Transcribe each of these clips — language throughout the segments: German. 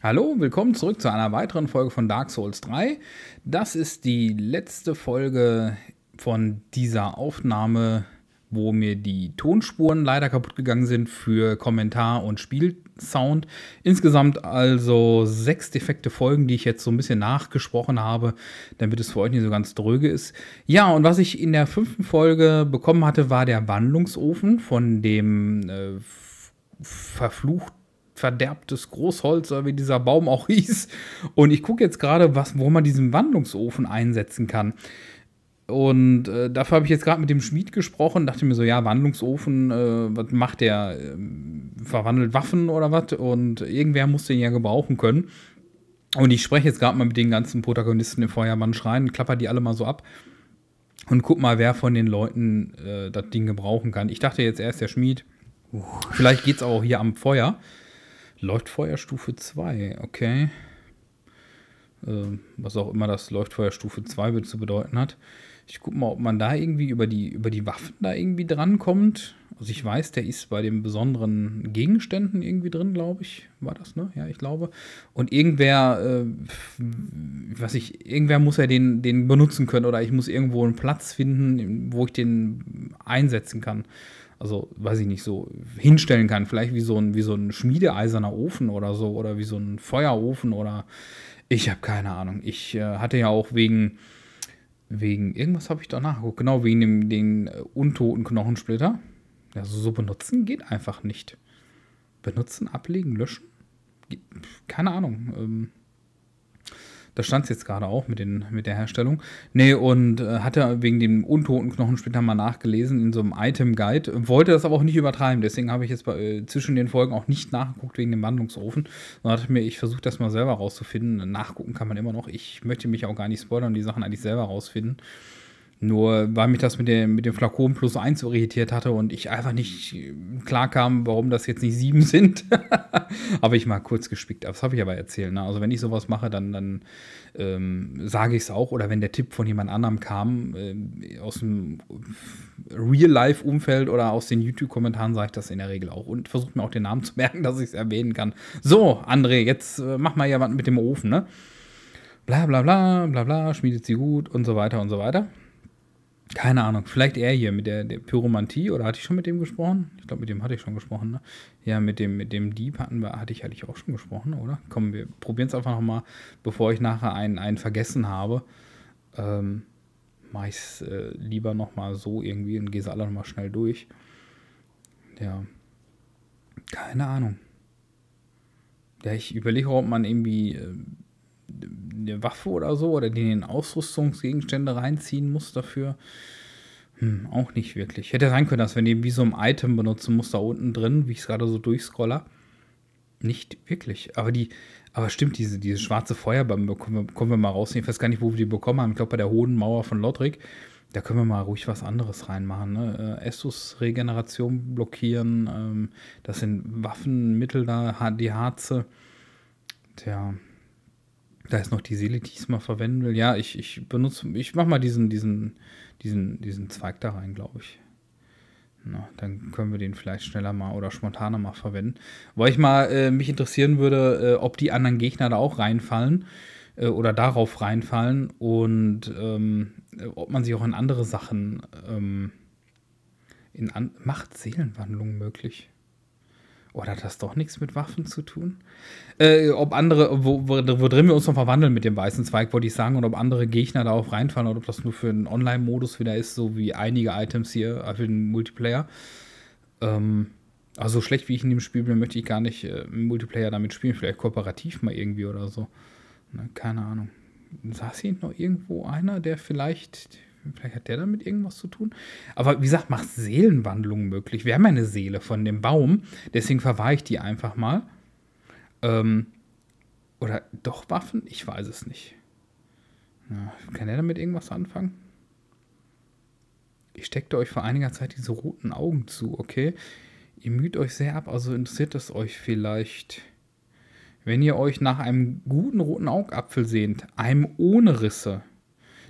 Hallo, willkommen zurück zu einer weiteren Folge von Dark Souls 3. Das ist die letzte Folge von dieser Aufnahme, wo mir die Tonspuren leider kaputt gegangen sind für Kommentar und Spielsound. Insgesamt also sechs defekte Folgen, die ich jetzt so ein bisschen nachgesprochen habe, damit es für euch nicht so ganz dröge ist. Ja, und was ich in der fünften Folge bekommen hatte, war der Wandlungsofen von dem äh, verfluchten verderbtes Großholz oder wie dieser Baum auch hieß. Und ich gucke jetzt gerade, wo man diesen Wandlungsofen einsetzen kann. Und äh, dafür habe ich jetzt gerade mit dem Schmied gesprochen, dachte mir so, ja, Wandlungsofen, äh, was macht der? Äh, verwandelt Waffen oder was? Und irgendwer muss den ja gebrauchen können. Und ich spreche jetzt gerade mal mit den ganzen Protagonisten im Feuermann schreien, klapper die alle mal so ab und guck mal, wer von den Leuten äh, das Ding gebrauchen kann. Ich dachte jetzt erst der Schmied. Vielleicht geht es auch hier am Feuer. Leuchtfeuerstufe 2, okay. Äh, was auch immer das Leuchtfeuerstufe 2 zu bedeuten hat. Ich gucke mal, ob man da irgendwie über die, über die Waffen da irgendwie drankommt. Also ich weiß, der ist bei den besonderen Gegenständen irgendwie drin, glaube ich. War das, ne? Ja, ich glaube. Und irgendwer, äh, was ich, irgendwer muss ja den, den benutzen können oder ich muss irgendwo einen Platz finden, wo ich den einsetzen kann also weiß ich nicht, so hinstellen kann. Vielleicht wie so ein, wie so ein schmiedeeiserner Ofen oder so oder wie so ein Feuerofen oder ich habe keine Ahnung. Ich äh, hatte ja auch wegen, wegen irgendwas habe ich da nachgeguckt, genau wegen dem, den äh, untoten Knochensplitter. Also so benutzen geht einfach nicht. Benutzen, ablegen, löschen? Keine Ahnung. Ähm, da stand es jetzt gerade auch mit, den, mit der Herstellung. Nee, und äh, er wegen dem untoten Knochen später mal nachgelesen in so einem Item-Guide. Wollte das aber auch nicht übertreiben. Deswegen habe ich jetzt bei, äh, zwischen den Folgen auch nicht nachgeguckt wegen dem Wandlungsofen. Sondern hatte mir, ich versuche das mal selber rauszufinden. Nachgucken kann man immer noch. Ich möchte mich auch gar nicht spoilern und die Sachen eigentlich selber rausfinden. Nur weil mich das mit dem, mit dem Flakon plus 1 irritiert hatte und ich einfach nicht klar kam, warum das jetzt nicht 7 sind, habe ich mal kurz gespickt. Das habe ich aber erzählt. Ne? Also wenn ich sowas mache, dann, dann ähm, sage ich es auch. Oder wenn der Tipp von jemand anderem kam, äh, aus dem Real-Life-Umfeld oder aus den YouTube-Kommentaren, sage ich das in der Regel auch. Und versuche mir auch den Namen zu merken, dass ich es erwähnen kann. So, André, jetzt äh, mach mal ja mit dem Ofen, ne? Bla bla bla, bla bla, schmiedet sie gut und so weiter und so weiter. Keine Ahnung, vielleicht er hier mit der, der Pyromantie oder hatte ich schon mit dem gesprochen? Ich glaube, mit dem hatte ich schon gesprochen, ne? Ja, mit dem, mit dem Dieb hatten wir, hatte ich, hatte auch schon gesprochen, oder? Komm, wir probieren es einfach nochmal, bevor ich nachher einen, einen vergessen habe. Ähm, mache ich es äh, lieber nochmal so irgendwie und gehe es alle nochmal schnell durch. Ja. Keine Ahnung. Ja, ich überlege, ob man irgendwie. Äh, eine Waffe oder so oder den in Ausrüstungsgegenstände reinziehen muss dafür. Hm, auch nicht wirklich. Hätte sein können, dass wenn ihr wie so ein Item benutzen muss da unten drin, wie ich es gerade so durchscroller. Nicht wirklich. Aber die, aber stimmt, diese, diese schwarze Feuerbombe kommen, kommen wir mal raus. Ich weiß gar nicht, wo wir die bekommen haben. Ich glaube, bei der hohen Mauer von Lodrick. Da können wir mal ruhig was anderes reinmachen. Ne? Äh, Estus-Regeneration blockieren. Ähm, das sind Waffenmittel da, die Harze. Tja, da ist noch die Seele, die ich mal verwenden will. Ja, ich, ich benutze, ich mache mal diesen, diesen, diesen, diesen Zweig da rein, glaube ich. Na, dann können wir den vielleicht schneller mal oder spontaner mal verwenden. Weil ich mal äh, mich interessieren würde, äh, ob die anderen Gegner da auch reinfallen äh, oder darauf reinfallen und ähm, ob man sich auch in andere Sachen ähm, in an Macht-Seelenwandlung möglich. Oder hat das doch nichts mit Waffen zu tun? Äh, ob andere, wo, wo, wo, drin wir uns noch verwandeln mit dem weißen Zweig, wollte ich sagen, und ob andere Gegner darauf reinfallen oder ob das nur für einen Online-Modus wieder ist, so wie einige Items hier äh, für den Multiplayer. Ähm, also so schlecht wie ich in dem Spiel bin, möchte ich gar nicht äh, Multiplayer damit spielen. Vielleicht kooperativ mal irgendwie oder so. Na, ne, keine Ahnung. Saß hier noch irgendwo einer, der vielleicht Vielleicht hat der damit irgendwas zu tun. Aber wie gesagt, macht Seelenwandlungen möglich. Wir haben ja eine Seele von dem Baum, deswegen verwahre ich die einfach mal. Ähm, oder doch Waffen? Ich weiß es nicht. Ja, kann der damit irgendwas anfangen? Ich steckte euch vor einiger Zeit diese roten Augen zu, okay? Ihr müht euch sehr ab, also interessiert es euch vielleicht. Wenn ihr euch nach einem guten roten Augapfel sehnt, einem ohne Risse,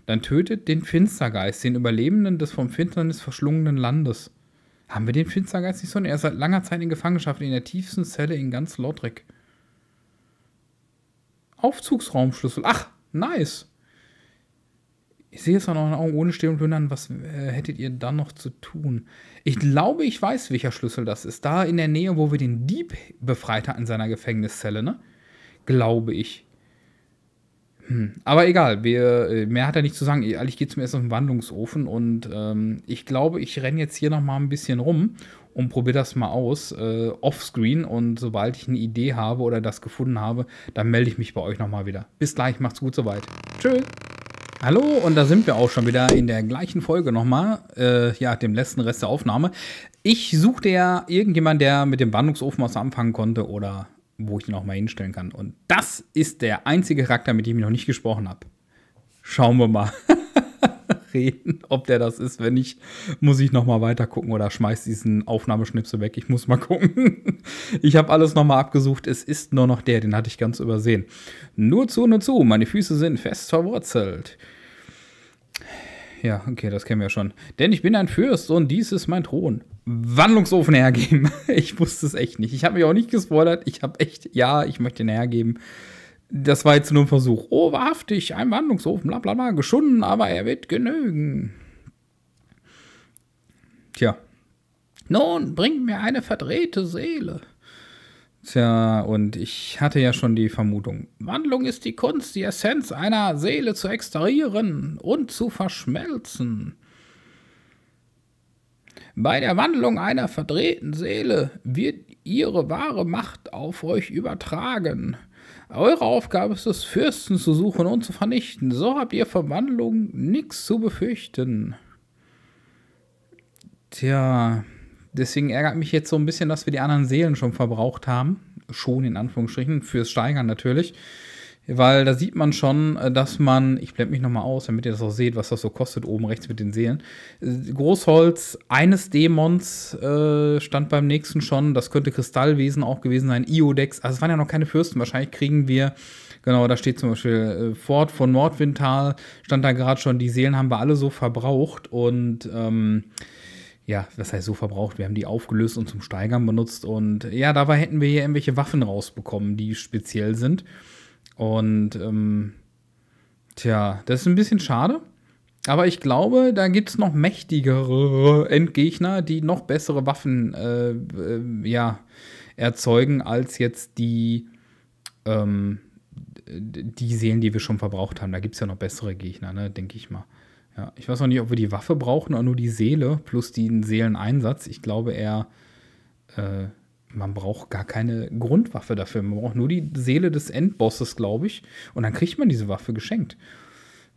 dann tötet den Finstergeist, den Überlebenden des vom Finsternis verschlungenen Landes. Haben wir den Finstergeist nicht so? Er ist seit langer Zeit in Gefangenschaft in der tiefsten Zelle in ganz Lodrick. Aufzugsraumschlüssel. Ach, nice. Ich sehe es auch noch in Augen ohne Stehen und Plündern. Was äh, hättet ihr dann noch zu tun? Ich glaube, ich weiß, welcher Schlüssel das ist. Da in der Nähe, wo wir den Dieb befreit hatten in seiner Gefängniszelle, ne? Glaube ich. Hm. Aber egal, wir, äh, mehr hat er nicht zu sagen. Ich gehe zum ersten Wandlungsofen und ähm, ich glaube, ich renne jetzt hier nochmal ein bisschen rum und probiere das mal aus, äh, offscreen. Und sobald ich eine Idee habe oder das gefunden habe, dann melde ich mich bei euch nochmal wieder. Bis gleich, macht's gut soweit. Tschüss. Hallo, und da sind wir auch schon wieder in der gleichen Folge nochmal, äh, ja, dem letzten Rest der Aufnahme. Ich suchte ja irgendjemanden, der mit dem Wandlungsofen was anfangen konnte oder wo ich den auch mal hinstellen kann. Und das ist der einzige Charakter, mit dem ich noch nicht gesprochen habe. Schauen wir mal. Reden, ob der das ist. Wenn nicht, muss ich noch mal weiter gucken oder schmeiß diesen Aufnahmeschnipsel weg. Ich muss mal gucken. Ich habe alles noch mal abgesucht. Es ist nur noch der, den hatte ich ganz übersehen. Nur zu, nur zu. Meine Füße sind fest verwurzelt ja, okay, das kennen wir schon. Denn ich bin ein Fürst und dies ist mein Thron. Wandlungsofen hergeben. Ich wusste es echt nicht. Ich habe mich auch nicht gespoilert. Ich habe echt, ja, ich möchte ihn hergeben. Das war jetzt nur ein Versuch. Oh, wahrhaftig, ein Wandlungsofen, bla bla bla, geschunden, aber er wird genügen. Tja. Nun, bring mir eine verdrehte Seele. Tja, und ich hatte ja schon die Vermutung. Wandlung ist die Kunst, die Essenz einer Seele zu extrahieren und zu verschmelzen. Bei der Wandlung einer verdrehten Seele wird ihre wahre Macht auf euch übertragen. Eure Aufgabe ist es, Fürsten zu suchen und zu vernichten. So habt ihr von Wandlung nichts zu befürchten. Tja, Deswegen ärgert mich jetzt so ein bisschen, dass wir die anderen Seelen schon verbraucht haben. Schon in Anführungsstrichen, fürs Steigern natürlich. Weil da sieht man schon, äh, dass man, ich blende mich nochmal aus, damit ihr das auch seht, was das so kostet, oben rechts mit den Seelen. Äh, Großholz eines Dämons äh, stand beim nächsten schon, das könnte Kristallwesen auch gewesen sein, Iodex, also es waren ja noch keine Fürsten, wahrscheinlich kriegen wir, genau, da steht zum Beispiel äh, Fort von Nordwindtal, stand da gerade schon, die Seelen haben wir alle so verbraucht und ähm, ja, was heißt so verbraucht? Wir haben die aufgelöst und zum Steigern benutzt und ja, dabei hätten wir hier irgendwelche Waffen rausbekommen, die speziell sind. Und ähm, tja, das ist ein bisschen schade. Aber ich glaube, da gibt es noch mächtigere Endgegner, die noch bessere Waffen äh, äh, ja, erzeugen, als jetzt die, ähm, die Seelen, die wir schon verbraucht haben. Da gibt es ja noch bessere Gegner, ne, denke ich mal. Ja, ich weiß noch nicht, ob wir die Waffe brauchen oder nur die Seele plus den Seeleneinsatz. Ich glaube eher, äh, man braucht gar keine Grundwaffe dafür. Man braucht nur die Seele des Endbosses, glaube ich. Und dann kriegt man diese Waffe geschenkt.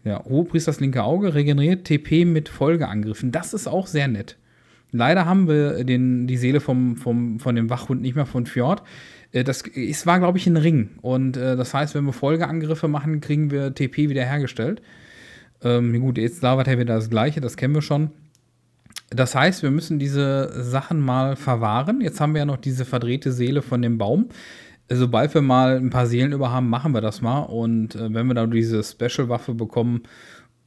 Ja, Hohepriesters linke Auge regeneriert TP mit Folgeangriffen. Das ist auch sehr nett. Leider haben wir den, die Seele vom, vom, von dem Wachhund nicht mehr von Fjord. Äh, das ist, war, glaube ich, ein Ring. Und äh, das heißt, wenn wir Folgeangriffe machen, kriegen wir TP wiederhergestellt. hergestellt. Ähm, gut, jetzt labert er wieder das Gleiche, das kennen wir schon. Das heißt, wir müssen diese Sachen mal verwahren. Jetzt haben wir ja noch diese verdrehte Seele von dem Baum. Sobald wir mal ein paar Seelen über haben, machen wir das mal. Und äh, wenn wir dann diese Special-Waffe bekommen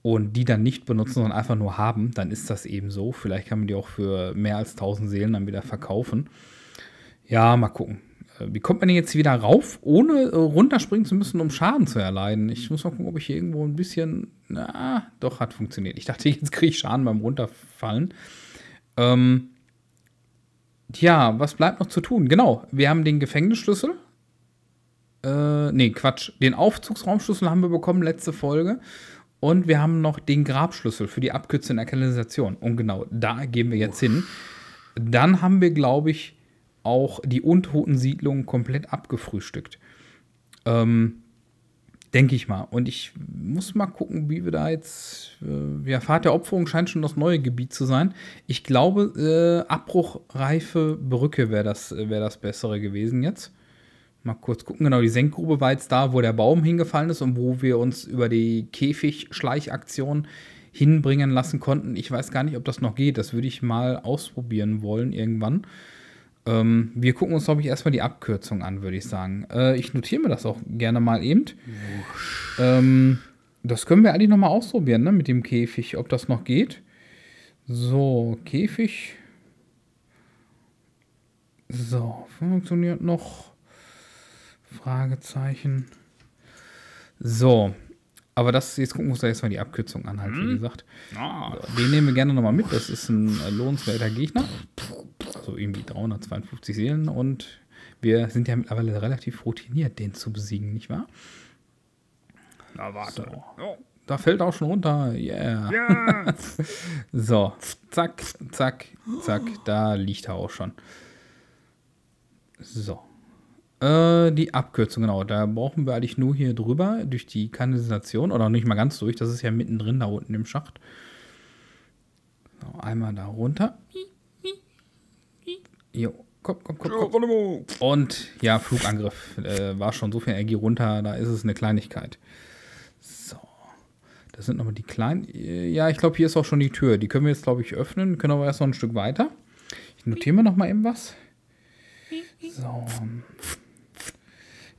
und die dann nicht benutzen, sondern einfach nur haben, dann ist das eben so. Vielleicht kann man die auch für mehr als 1000 Seelen dann wieder verkaufen. Ja, mal gucken. Äh, wie kommt man denn jetzt wieder rauf, ohne äh, runterspringen zu müssen, um Schaden zu erleiden? Ich muss mal gucken, ob ich hier irgendwo ein bisschen. Na, doch, hat funktioniert. Ich dachte, jetzt kriege ich Schaden beim Runterfallen. Ähm, tja, was bleibt noch zu tun? Genau, wir haben den Gefängnisschlüssel. Äh, nee, Quatsch. Den Aufzugsraumschlüssel haben wir bekommen, letzte Folge. Und wir haben noch den Grabschlüssel für die Abkürzung der Kanalisation. Und genau da gehen wir jetzt Uff. hin. Dann haben wir, glaube ich, auch die untoten Untotensiedlung komplett abgefrühstückt. Ähm, Denke ich mal. Und ich muss mal gucken, wie wir da jetzt. Äh, ja, Fahrt der Opferung scheint schon das neue Gebiet zu sein. Ich glaube, äh, abbruchreife Brücke wäre das, äh, wär das bessere gewesen jetzt. Mal kurz gucken. Genau, die Senkgrube war jetzt da, wo der Baum hingefallen ist und wo wir uns über die Käfigschleichaktion hinbringen lassen konnten. Ich weiß gar nicht, ob das noch geht. Das würde ich mal ausprobieren wollen irgendwann. Ähm, wir gucken uns, glaube ich, erstmal die Abkürzung an, würde ich sagen. Äh, ich notiere mir das auch gerne mal eben. Ähm, das können wir eigentlich nochmal ausprobieren, ne, mit dem Käfig, ob das noch geht. So, Käfig. So, funktioniert noch. Fragezeichen. So. Aber das, jetzt gucken wir uns da jetzt mal die Abkürzung an, halt, wie hm? gesagt. Ah. den nehmen wir gerne nochmal mit. Das ist ein äh, lohnenswerter Gegner so irgendwie 352 Seelen und wir sind ja mittlerweile relativ routiniert, den zu besiegen, nicht wahr? Na warte. So. Oh. Da fällt auch schon runter. Yeah. Ja. so, zack, zack, zack. Da liegt er auch schon. So. Äh, die Abkürzung, genau. Da brauchen wir eigentlich nur hier drüber, durch die Kanalisation oder nicht mal ganz durch. Das ist ja mittendrin da unten im Schacht. einmal da runter. Jo, komm, komm, komm, komm. Und ja, Flugangriff äh, war schon so viel Energie runter, da ist es eine Kleinigkeit. So. Das sind nochmal die kleinen. Äh, ja, ich glaube, hier ist auch schon die Tür. Die können wir jetzt, glaube ich, öffnen. Können aber erst noch ein Stück weiter. Ich notiere mir nochmal eben was. So.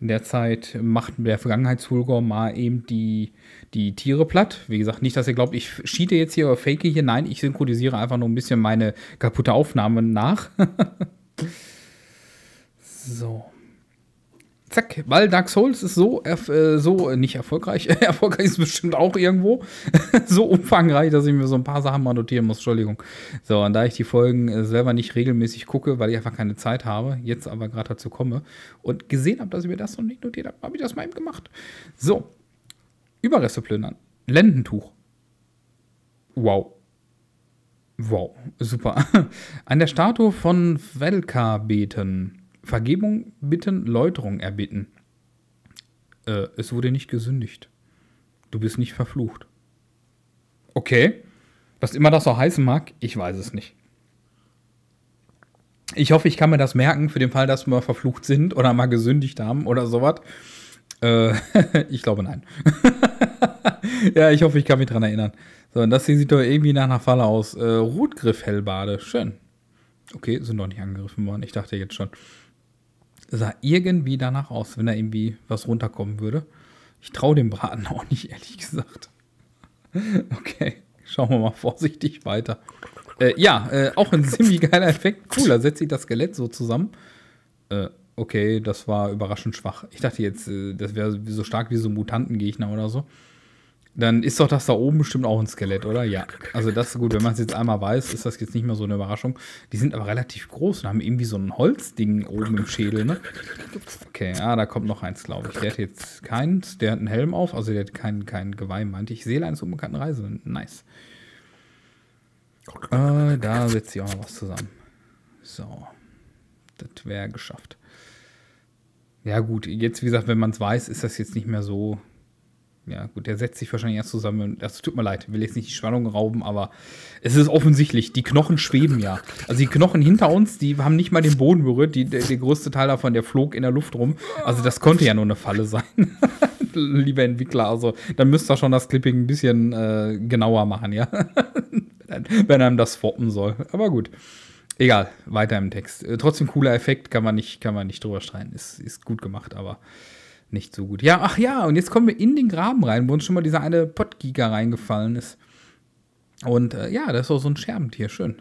In der Zeit macht der Vergangenheitsvulgar mal eben die, die Tiere platt. Wie gesagt, nicht, dass ihr glaubt, ich schiete jetzt hier oder fake hier. Nein, ich synchronisiere einfach nur ein bisschen meine kaputte Aufnahme nach. so. Zack, weil Dark Souls ist so, äh, so äh, nicht erfolgreich, erfolgreich ist bestimmt auch irgendwo, so umfangreich, dass ich mir so ein paar Sachen mal notieren muss, Entschuldigung. So, und da ich die Folgen äh, selber nicht regelmäßig gucke, weil ich einfach keine Zeit habe, jetzt aber gerade dazu komme und gesehen habe, dass ich mir das noch nicht notiert habe, habe ich das mal eben gemacht. So, Überreste plündern. Lendentuch. Wow. Wow, super. An der Statue von Velka beten. Vergebung bitten, Läuterung erbitten. Äh, es wurde nicht gesündigt. Du bist nicht verflucht. Okay. Was immer das so heißen mag, ich weiß es nicht. Ich hoffe, ich kann mir das merken, für den Fall, dass wir verflucht sind oder mal gesündigt haben oder sowas. Äh, ich glaube, nein. ja, ich hoffe, ich kann mich dran erinnern. So, und das hier sieht doch irgendwie nach einer Falle aus. Äh, Rotgriff-Hellbade. Schön. Okay, sind doch nicht angegriffen worden. Ich dachte jetzt schon. Sah irgendwie danach aus, wenn da irgendwie was runterkommen würde. Ich traue dem Braten auch nicht, ehrlich gesagt. Okay, schauen wir mal vorsichtig weiter. Äh, ja, äh, auch ein ziemlich geiler Effekt. Cool, da setzt sich das Skelett so zusammen. Äh, okay, das war überraschend schwach. Ich dachte jetzt, äh, das wäre so stark wie so Mutantengegner oder so dann ist doch das da oben bestimmt auch ein Skelett, oder? Ja. Also das ist gut, wenn man es jetzt einmal weiß, ist das jetzt nicht mehr so eine Überraschung. Die sind aber relativ groß und haben irgendwie so ein Holzding oben im Schädel, ne? Okay, ah, da kommt noch eins, glaube ich. Der hat jetzt keins, der hat einen Helm auf, also der hat kein, kein Geweih, meinte ich. Seele eines unbekannten Reisenden, nice. Äh, da setzt sich auch noch was zusammen. So. Das wäre geschafft. Ja gut, jetzt wie gesagt, wenn man es weiß, ist das jetzt nicht mehr so ja, gut, der setzt sich wahrscheinlich erst zusammen. Das also, tut mir leid, will jetzt nicht die Spannung rauben, aber es ist offensichtlich, die Knochen schweben ja. Also die Knochen hinter uns, die haben nicht mal den Boden berührt. Die, der, der größte Teil davon, der flog in der Luft rum. Also das konnte ja nur eine Falle sein. Lieber Entwickler, also dann müsst ihr schon das Clipping ein bisschen äh, genauer machen, ja. Wenn einem das foppen soll. Aber gut. Egal, weiter im Text. Äh, trotzdem cooler Effekt, kann man nicht, kann man nicht drüber streiten. Ist, ist gut gemacht, aber nicht so gut. Ja, ach ja, und jetzt kommen wir in den Graben rein, wo uns schon mal dieser eine Pottgiger reingefallen ist. Und äh, ja, das ist auch so ein Scherbentier, schön.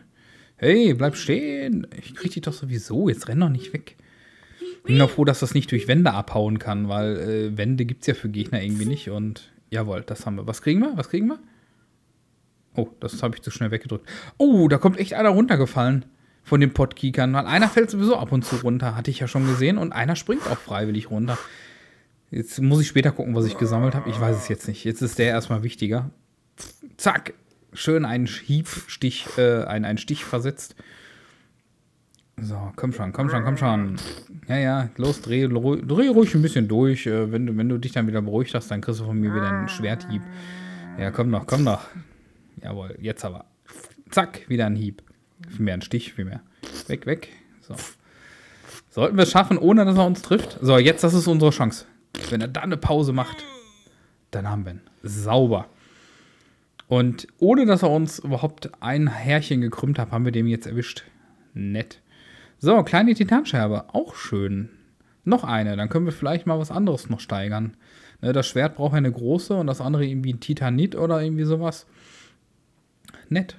Hey, bleib stehen. Ich krieg dich doch sowieso, jetzt renn doch nicht weg. Bin auch froh, dass das nicht durch Wände abhauen kann, weil äh, Wände gibt's ja für Gegner irgendwie nicht. Und jawohl, das haben wir. Was kriegen wir? Was kriegen wir? Oh, das habe ich zu schnell weggedrückt. Oh, da kommt echt einer runtergefallen von den Weil Einer fällt sowieso ab und zu runter, hatte ich ja schon gesehen. Und einer springt auch freiwillig runter. Jetzt muss ich später gucken, was ich gesammelt habe. Ich weiß es jetzt nicht. Jetzt ist der erstmal wichtiger. Zack. Schön einen Hiebstich, äh, einen, einen Stich versetzt. So, komm schon, komm schon, komm schon. Ja, ja, los, dreh, dreh ruhig ein bisschen durch. Äh, wenn du, wenn du dich dann wieder beruhigt hast, dann kriegst du von mir wieder einen Schwerthieb. Ja, komm noch, komm noch. Jawohl, jetzt aber. Zack, wieder ein Hieb. Viel mehr ein Stich, viel mehr. Weg, weg. So. Sollten wir es schaffen, ohne dass er uns trifft? So, jetzt, das ist unsere Chance. Wenn er dann eine Pause macht, dann haben wir ihn. Sauber. Und ohne dass er uns überhaupt ein Härchen gekrümmt hat, haben wir den jetzt erwischt. Nett. So, kleine Titanscherbe. Auch schön. Noch eine. Dann können wir vielleicht mal was anderes noch steigern. Ne, das Schwert braucht eine große und das andere irgendwie ein Titanit oder irgendwie sowas. Nett.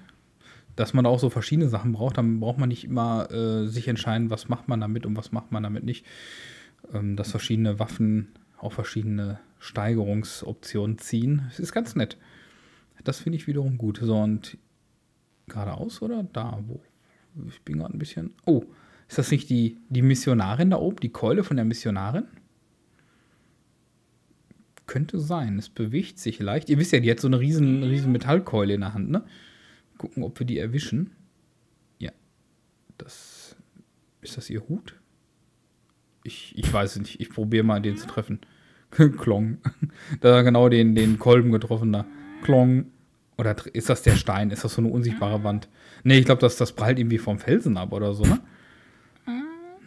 Dass man da auch so verschiedene Sachen braucht. Dann braucht man nicht immer äh, sich entscheiden, was macht man damit und was macht man damit nicht. Ähm, dass verschiedene Waffen auch verschiedene Steigerungsoptionen ziehen. Es ist ganz nett. Das finde ich wiederum gut. So, und geradeaus oder da? Wo? Ich bin gerade ein bisschen. Oh, ist das nicht die, die Missionarin da oben? Die Keule von der Missionarin? Könnte sein. Es bewegt sich leicht. Ihr wisst ja, die hat so eine riesen, riesen Metallkeule in der Hand, ne? Gucken, ob wir die erwischen. Ja. Das. Ist das ihr Hut? Ich, ich weiß nicht. Ich probiere mal, den zu treffen. Klong. Da hat er genau den, den Kolben getroffen da. Klong. Oder ist das der Stein? Ist das so eine unsichtbare Wand? Nee, ich glaube, das, das prallt irgendwie vom Felsen ab oder so, ne?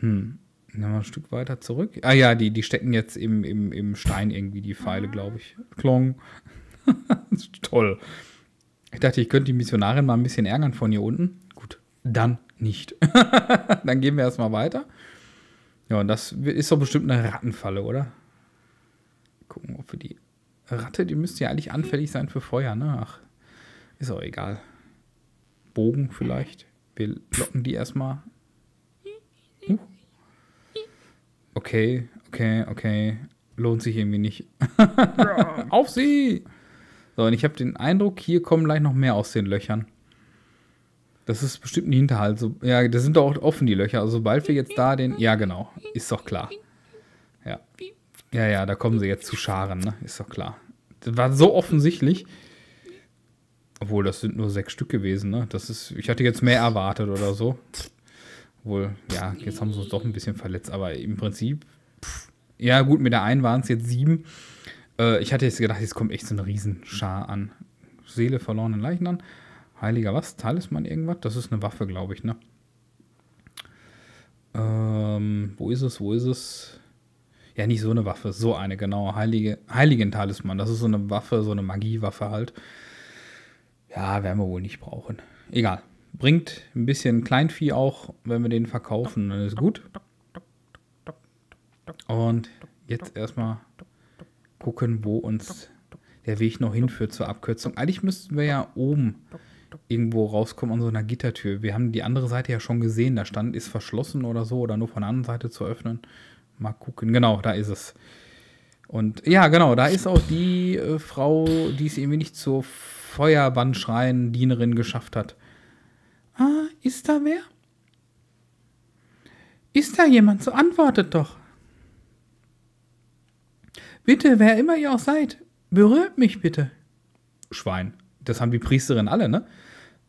Hm. Dann mal ein Stück weiter zurück. Ah ja, die, die stecken jetzt im, im, im Stein irgendwie, die Pfeile, ah. glaube ich. Klong. Toll. Ich dachte, ich könnte die Missionarin mal ein bisschen ärgern von hier unten. Gut, dann nicht. dann gehen wir erstmal weiter. Ja, und das ist doch bestimmt eine Rattenfalle, oder? gucken, ob wir die Ratte, die müsste ja eigentlich anfällig sein für Feuer, ne? Ach, ist auch egal. Bogen vielleicht. Wir locken die erstmal. Uh. Okay, okay, okay. Lohnt sich irgendwie nicht. Auf sie! So, und ich habe den Eindruck, hier kommen gleich noch mehr aus den Löchern. Das ist bestimmt ein Hinterhalt. So, ja, das sind doch auch offen, die Löcher. Also sobald wir jetzt da den. Ja, genau. Ist doch klar. Ja. Ja, ja, da kommen sie jetzt zu Scharen, ne? Ist doch klar. Das war so offensichtlich. Obwohl, das sind nur sechs Stück gewesen, ne? Das ist, ich hatte jetzt mehr erwartet oder so. Obwohl, ja, jetzt haben sie uns doch ein bisschen verletzt, aber im Prinzip, pff. ja, gut, mit der einen waren es jetzt sieben. Äh, ich hatte jetzt gedacht, jetzt kommt echt so eine Riesenschar an. Seele verlorenen Leichen an. Heiliger was? Talisman irgendwas? Das ist eine Waffe, glaube ich, ne? Ähm, wo ist es? Wo ist es? ja nicht so eine Waffe, so eine, genau, Heilige, Heiligen-Talisman. Das ist so eine Waffe, so eine Magiewaffe halt. Ja, werden wir wohl nicht brauchen. Egal. Bringt ein bisschen Kleinvieh auch, wenn wir den verkaufen, dann ist gut. Und jetzt erstmal gucken, wo uns der Weg noch hinführt zur Abkürzung. Eigentlich müssten wir ja oben irgendwo rauskommen an so einer Gittertür. Wir haben die andere Seite ja schon gesehen, da stand, ist verschlossen oder so oder nur von der anderen Seite zu öffnen. Mal gucken. Genau, da ist es. Und ja, genau, da ist auch die äh, Frau, die es irgendwie nicht zur Feuerwandschreien-Dienerin geschafft hat. Ah, ist da wer? Ist da jemand? So antwortet doch. Bitte, wer immer ihr auch seid, berührt mich bitte. Schwein. Das haben die Priesterinnen alle, ne?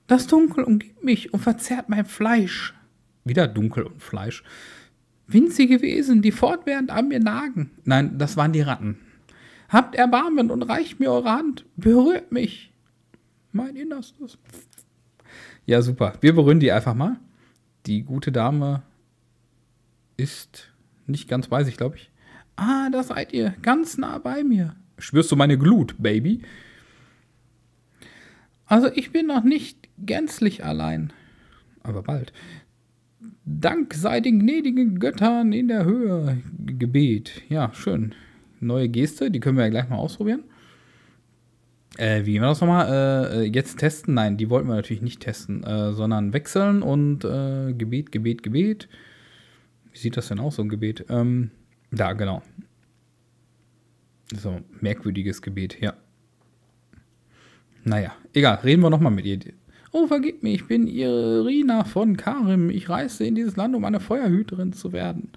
Das Dunkel umgibt mich und verzehrt mein Fleisch. Wieder Dunkel und Fleisch. Winzige Wesen, die fortwährend an mir nagen. Nein, das waren die Ratten. Habt Erbarmen und reicht mir eure Hand. Berührt mich. Mein Innerstes. Ja, super. Wir berühren die einfach mal. Die gute Dame ist nicht ganz bei sich, glaube ich. Ah, da seid ihr. Ganz nah bei mir. Spürst du meine Glut, Baby? Also, ich bin noch nicht gänzlich allein. Aber bald. Dank sei den gnädigen Göttern in der Höhe. Gebet. Ja, schön. Neue Geste, die können wir ja gleich mal ausprobieren. Äh, wie war das nochmal? Äh, äh, jetzt testen? Nein, die wollten wir natürlich nicht testen, äh, sondern wechseln und äh, Gebet, Gebet, Gebet. Wie sieht das denn aus, so ein Gebet? Ähm, da, genau. So, merkwürdiges Gebet, ja. Naja, egal, reden wir nochmal mit ihr. Oh, vergib mir, ich bin Irina von Karim. Ich reise in dieses Land, um eine Feuerhüterin zu werden.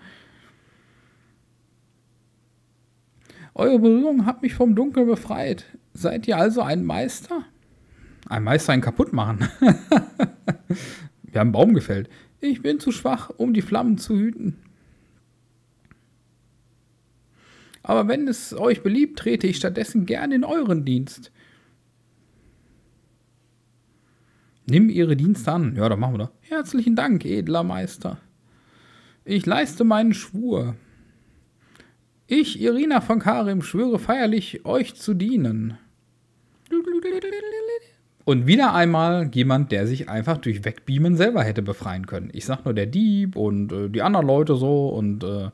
Eure Berührung hat mich vom Dunkel befreit. Seid ihr also ein Meister? Ein Meister, ein kaputt machen. Wir haben einen Baum gefällt. Ich bin zu schwach, um die Flammen zu hüten. Aber wenn es euch beliebt, trete ich stattdessen gern in euren Dienst. Nimm ihre Dienste an. Ja, dann machen wir das. Herzlichen Dank, edler Meister. Ich leiste meinen Schwur. Ich, Irina von Karim, schwöre feierlich, euch zu dienen. Und wieder einmal jemand, der sich einfach durch Wegbeamen selber hätte befreien können. Ich sag nur der Dieb und äh, die anderen Leute so und äh,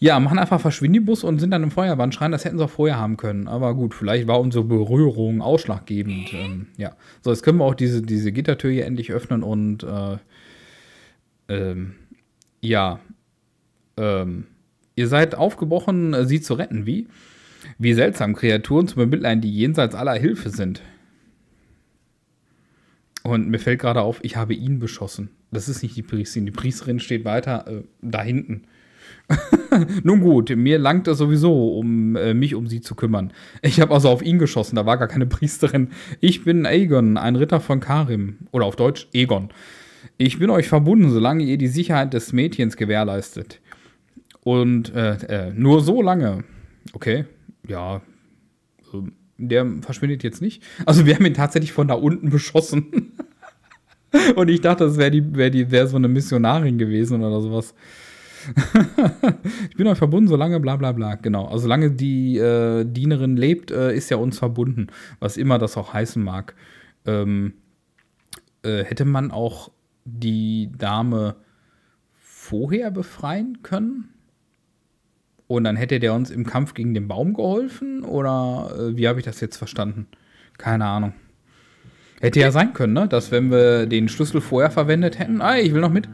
ja, machen einfach Verschwindibus und sind dann im Feuerwandschrein. Das hätten sie auch vorher haben können. Aber gut, vielleicht war unsere Berührung ausschlaggebend. Äh. Ähm, ja. So, jetzt können wir auch diese, diese Gittertür hier endlich öffnen und äh, ähm, ja. Ähm, ihr seid aufgebrochen, äh, sie zu retten. Wie? Wie seltsam, Kreaturen zu bemitleiden, die jenseits aller Hilfe sind. Und mir fällt gerade auf, ich habe ihn beschossen. Das ist nicht die Priesterin. Die Priesterin steht weiter äh, da hinten. Nun gut, mir langt es sowieso, um äh, mich um sie zu kümmern. Ich habe also auf ihn geschossen, da war gar keine Priesterin. Ich bin Aegon, ein Ritter von Karim. Oder auf Deutsch Egon. Ich bin euch verbunden, solange ihr die Sicherheit des Mädchens gewährleistet. Und äh, äh, nur so lange. Okay, ja. Ähm, der verschwindet jetzt nicht. Also wir haben ihn tatsächlich von da unten beschossen. Und ich dachte, das wäre wär wär so eine Missionarin gewesen oder sowas. ich bin euch verbunden, solange bla bla bla. Genau. Also solange die äh, Dienerin lebt, äh, ist ja uns verbunden, was immer das auch heißen mag. Ähm, äh, hätte man auch die Dame vorher befreien können? Und dann hätte der uns im Kampf gegen den Baum geholfen? Oder äh, wie habe ich das jetzt verstanden? Keine Ahnung. Hätte ja sein können, ne? Dass wenn wir den Schlüssel vorher verwendet hätten, ah, ich will noch mit.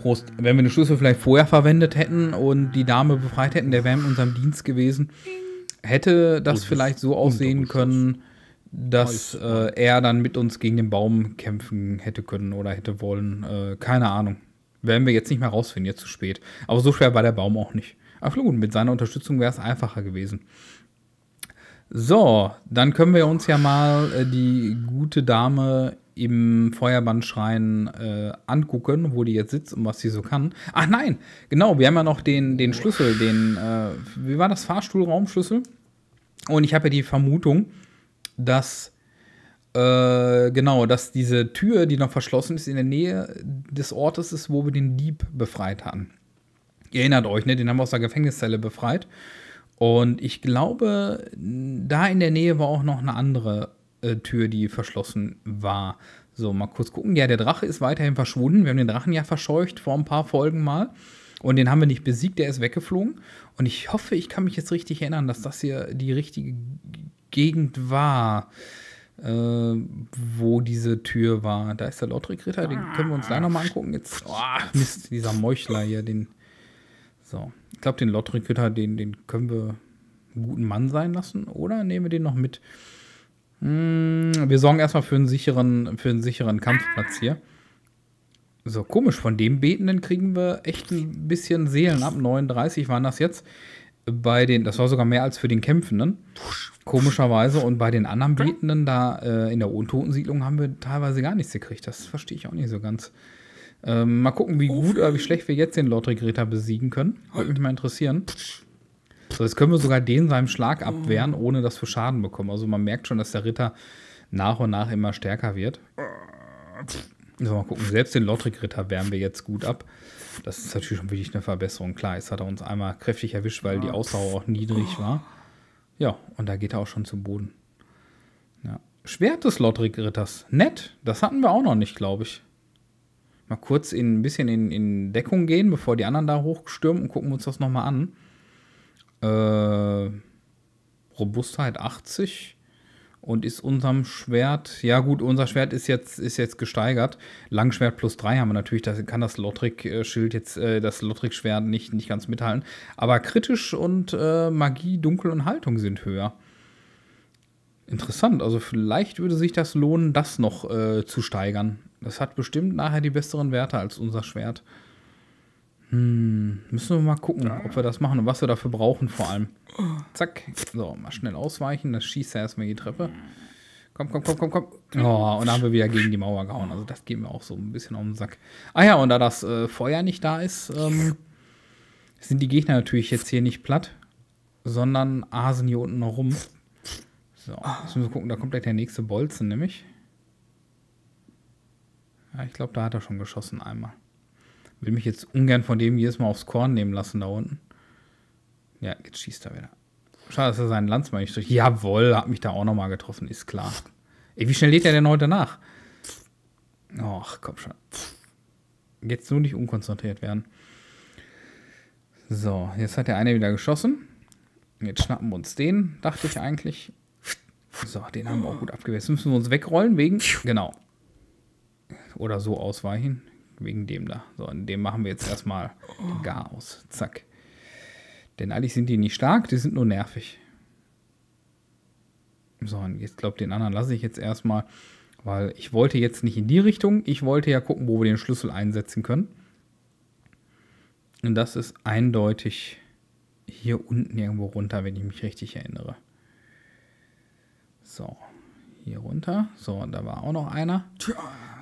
Prost. Wenn wir den Schlüssel vielleicht vorher verwendet hätten und die Dame befreit hätten, der wäre in unserem Dienst gewesen, hätte das oh, vielleicht so aussehen können, dass äh, er dann mit uns gegen den Baum kämpfen hätte können oder hätte wollen. Äh, keine Ahnung. Werden wir jetzt nicht mehr rausfinden, jetzt zu spät. Aber so schwer war der Baum auch nicht. Ach gut, mit seiner Unterstützung wäre es einfacher gewesen. So, dann können wir uns ja mal äh, die gute Dame im Feuerbandschrein äh, angucken, wo die jetzt sitzt und was sie so kann. Ach nein, genau, wir haben ja noch den, den Schlüssel, den, äh, wie war das, Fahrstuhlraumschlüssel? Und ich habe ja die Vermutung, dass, äh, genau, dass diese Tür, die noch verschlossen ist, in der Nähe des Ortes ist, wo wir den Dieb befreit haben. Ihr erinnert euch, ne? den haben wir aus der Gefängniszelle befreit. Und ich glaube, da in der Nähe war auch noch eine andere äh, Tür, die verschlossen war. So, mal kurz gucken. Ja, der Drache ist weiterhin verschwunden. Wir haben den Drachen ja verscheucht vor ein paar Folgen mal. Und den haben wir nicht besiegt, der ist weggeflogen. Und ich hoffe, ich kann mich jetzt richtig erinnern, dass das hier die richtige Gegend war, äh, wo diese Tür war. Da ist der Lottrick-Ritter, den können wir uns gleich nochmal angucken. Jetzt, oh, Mist, dieser Meuchler hier, den. So, ich glaube, den Lottrick-Ritter, den, den können wir einen guten Mann sein lassen. Oder nehmen wir den noch mit? Hm, wir sorgen erstmal für einen sicheren, für einen sicheren Kampfplatz hier. So, komisch, von dem Betenden kriegen wir echt ein bisschen Seelen ab. 39 waren das jetzt. Bei den, das war sogar mehr als für den Kämpfenden. Komischerweise. Und bei den anderen Betenden da äh, in der Untotensiedlung haben wir teilweise gar nichts gekriegt. Das verstehe ich auch nicht so ganz. Ähm, mal gucken, wie gut oder wie schlecht wir jetzt den Lottery-Greta besiegen können. Würde mich mal interessieren. Putsch. So, also jetzt können wir sogar den seinem Schlag mhm. abwehren, ohne dass wir Schaden bekommen. Also man merkt schon, dass der Ritter nach und nach immer stärker wird. So, also mal gucken. Selbst den Lottrick-Ritter wehren wir jetzt gut ab. Das ist natürlich schon wirklich eine Verbesserung. Klar, jetzt hat er uns einmal kräftig erwischt, weil die Ausdauer auch niedrig war. Ja, und da geht er auch schon zum Boden. Ja. Schwert des Lottrick-Ritters. Nett. Das hatten wir auch noch nicht, glaube ich. Mal kurz in, ein bisschen in, in Deckung gehen, bevor die anderen da hochstürmen und gucken uns das nochmal an äh, Robustheit 80 und ist unserem Schwert, ja gut, unser Schwert ist jetzt, ist jetzt gesteigert. Langschwert plus 3 haben wir natürlich, da kann das lottrick schild jetzt, äh, das lottrick schwert nicht, nicht ganz mithalten. Aber kritisch und äh, Magie, Dunkel und Haltung sind höher. Interessant, also vielleicht würde sich das lohnen, das noch äh, zu steigern. Das hat bestimmt nachher die besseren Werte als unser Schwert. Hm, müssen wir mal gucken, ob wir das machen und was wir dafür brauchen vor allem. Zack. So, mal schnell ausweichen. Das schießt er erstmal die Treppe. Komm, komm, komm, komm, komm. Oh, und da haben wir wieder gegen die Mauer gehauen. Also das geht mir auch so ein bisschen auf den Sack. Ah ja, und da das äh, Feuer nicht da ist, ähm, sind die Gegner natürlich jetzt hier nicht platt, sondern asen hier unten noch rum. So, jetzt müssen wir gucken, da kommt gleich der nächste Bolzen, nämlich. Ja, ich glaube, da hat er schon geschossen einmal. Will mich jetzt ungern von dem jedes Mal aufs Korn nehmen lassen da unten. Ja, jetzt schießt er wieder. Schade, dass er seinen Landsmann nicht durch. Jawohl, hat mich da auch nochmal getroffen, ist klar. Ey, wie schnell lädt er denn heute nach? Ach, komm schon. Jetzt nur nicht unkonzentriert werden. So, jetzt hat der eine wieder geschossen. Jetzt schnappen wir uns den, dachte ich eigentlich. So, den haben wir auch gut abgewehrt. Müssen wir uns wegrollen wegen. Genau. Oder so ausweichen wegen dem da. So, und dem machen wir jetzt erstmal den oh. Gar aus. Zack. Denn eigentlich sind die nicht stark, die sind nur nervig. So, und jetzt glaube den anderen lasse ich jetzt erstmal, weil ich wollte jetzt nicht in die Richtung. Ich wollte ja gucken, wo wir den Schlüssel einsetzen können. Und das ist eindeutig hier unten irgendwo runter, wenn ich mich richtig erinnere. So, hier runter. So, und da war auch noch einer. Tja.